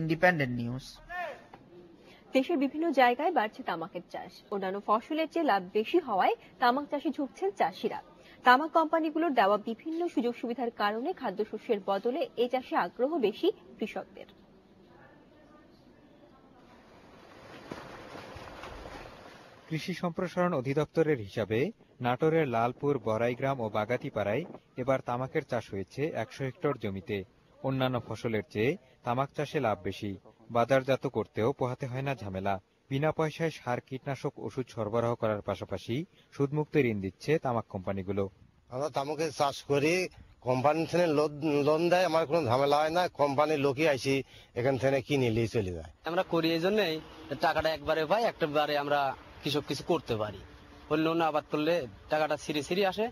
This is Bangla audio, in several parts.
ইন্ডিপেন্ডেন্ট নিউজ দেশের বিভিন্ন জায়গায় বাড়ছে তামাকের চাষ অন্যান্য ফসলের চেয়ে লাভ বেশি হওয়ায় তামাক চাষে ঝুঁকছেন চাষিরা তামাক কোম্পানিগুলোর দেওয়া বিভিন্ন সুযোগ সুবিধার কারণে খাদ্যশস্যের বদলে এ চাষে আগ্রহ বেশি কৃষকদের কৃষি সম্প্রসারণ অধিদপ্তরের হিসাবে নাটোরের লালপুর বড়াইগ্রাম ও বাগাতিপাড়ায় এবার তামাকের চাষ হয়েছে একশো হেক্টর জমিতে অন্যান্য ফসলের চেয়ে তামাক চাষে লাভ বেশি বাজারজাত করতেও পোহাতে হয় না ঝামেলা বিনা পয়সায় সার কীটনাশক ওষুধ সরবরাহ করার পাশাপাশি সুদমুক্ত ঋণ দিচ্ছে তামাক কোম্পানিগুলো আমরা তামাকের চাষ করি কোম্পানি থেকে লোন দেয় আমার কোনো ঝামেলা হয় না কোম্পানির লোকই আইসি এখান থেকে কিনে নিয়ে চলে যায় আমরা করি এই জন্যই টাকাটা একবারে পাই একটা বারে আমরা কৃষক কিছু করতে পারি অন্য আবাদ করলে টাকাটা সিঁড়ি সিঁড়ি আসে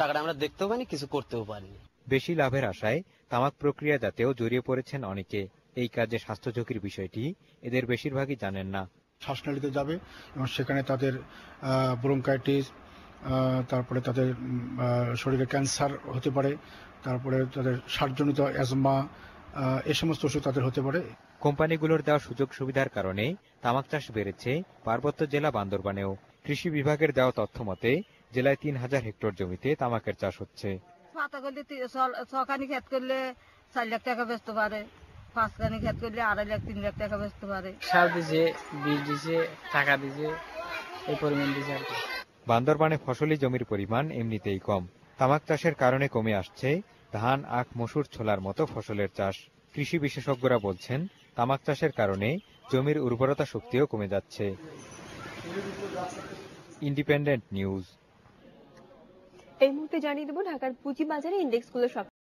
টাকাটা আমরা দেখতেও পাইনি কিছু করতেও পারিনি বেশি লাভের আশায় তামাক প্রক্রিয়া যাতেও জড়িয়ে পড়েছেন অনেকে এই কাজে স্বাস্থ্য ঝুঁকির বিষয়টি এদের বেশিরভাগই জানেন না শ্বাসনালীতে যাবে এবং সেখানে তাদের ব্রোঙ্কাইটিস তারপরে তাদের শরীরে ক্যান্সার হতে পারে তারপরে তাদের সারজনিত অ্যাজমা এ সমস্ত ওষুধ তাদের হতে পারে কোম্পানিগুলোর দেওয়া সুযোগ সুবিধার কারণে তামাক চাষ বেড়েছে পার্বত্য জেলা বান্দরবানেও কৃষি বিভাগের দেওয়া তথ্য মতে জেলায় তিন হাজার হেক্টর জমিতে তামাকের চাষ হচ্ছে পাতা করলে ছখানি খেত করলে চার লাখ টাকা বেচতে পারে পাঁচখানি খেত করলে আড়াই লাখ তিন লাখ টাকা বেচতে পারে সার দিছে বীজ দিছে টাকা দিছে এই পরিমাণ দিছে আর বান্দরবানে ফসলি জমির পরিমাণ এমনিতেই কম তামাক চাষের কারণে কমে আসছে ধান আখ মসুর ছোলার মতো ফসলের চাষ কৃষি বিশেষজ্ঞরা বলছেন তামাক চাষের কারণে জমির উর্বরতা শক্তিও কমে যাচ্ছে ইন্ডিপেন্ডেন্ট নিউজ এই মুহূর্তে জানিয়ে দেবো ঢাকার পুঁজিবাজারে ইন্ডেক্সগুলো সব